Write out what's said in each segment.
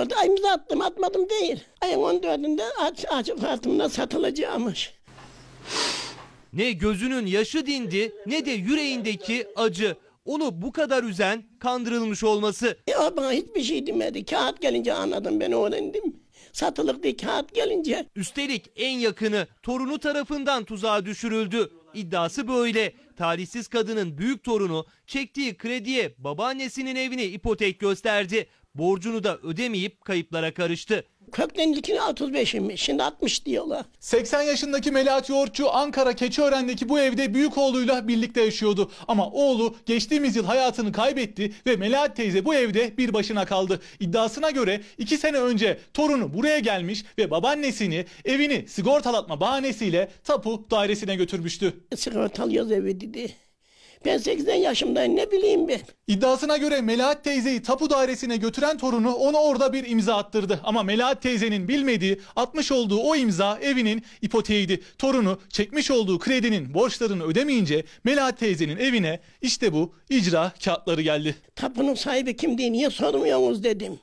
Orada imza attım atmadım değil. Ayın 14'ünde aç, açık artımda satılacağımış. Ne gözünün yaşı dindi ne de yüreğindeki acı. Onu bu kadar üzen kandırılmış olması. Ya e, bana hiçbir şey demedi. Kağıt gelince anladım ben öğrendim. Satılık diye kağıt gelince. Üstelik en yakını torunu tarafından tuzağa düşürüldü. İddiası böyle. Talihsiz kadının büyük torunu çektiği krediye babaannesinin evini ipotek gösterdi borcunu da ödemeyip kayıplara karıştı. Kökten dikini 35'im şimdi 60 diyorlar. 80 yaşındaki Melahat Yoğurtçu Ankara Keçiören'deki bu evde büyük oğluyla birlikte yaşıyordu. Ama oğlu geçtiğimiz yıl hayatını kaybetti ve Melahat teyze bu evde bir başına kaldı. İddiasına göre 2 sene önce torunu buraya gelmiş ve babaannesini evini sigortalatma bahanesiyle tapu dairesine götürmüştü. Sigortalıyoruz evi dedi. Ben 80 yaşımdayım ne bileyim be. İddiasına göre Melahat teyzeyi tapu dairesine götüren torunu ona orada bir imza attırdı. Ama Melahat teyzenin bilmediği atmış olduğu o imza evinin ipoteğiydi. Torunu çekmiş olduğu kredinin borçlarını ödemeyince Melahat teyzenin evine işte bu icra kağıtları geldi. Tapunun sahibi kim diye niye sormuyorsunuz dedim.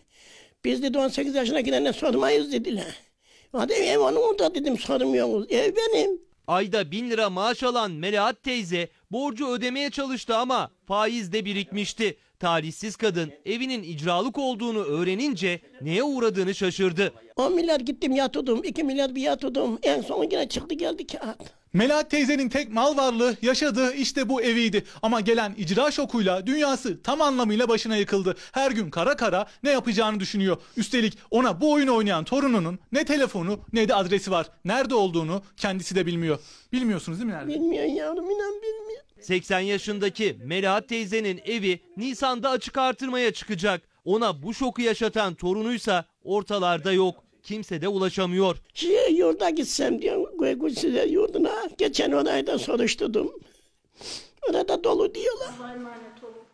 Biz dedi 18 yaşına gidene sormayız dediler. Hadi ev onun orada dedim sormuyorsunuz. Ev benim. Ayda bin lira maaş alan Melahat teyze borcu ödemeye çalıştı ama faiz de birikmişti. Talihsiz kadın evinin icralık olduğunu öğrenince neye uğradığını şaşırdı. 10 milyar gittim yatırdım, 2 milyar bir yatırdım. En son yine çıktı geldi kağıt. Melahat teyzenin tek mal varlığı yaşadığı işte bu eviydi. Ama gelen icra şokuyla dünyası tam anlamıyla başına yıkıldı. Her gün kara kara ne yapacağını düşünüyor. Üstelik ona bu oyunu oynayan torununun ne telefonu ne de adresi var. Nerede olduğunu kendisi de bilmiyor. Bilmiyorsunuz değil mi nerede? Bilmiyor yavrum inan bilmiyor. 80 yaşındaki Melahat teyzenin evi Nisan'da açık artırmaya çıkacak. Ona bu şoku yaşatan torunuysa ortalarda yok kimse de ulaşamıyor. Şeye yurda gitsem diye diyorum size yurduna. Geçen orayı da soruşturdum. Orada dolu diyorlar. Allah'a emanet olun.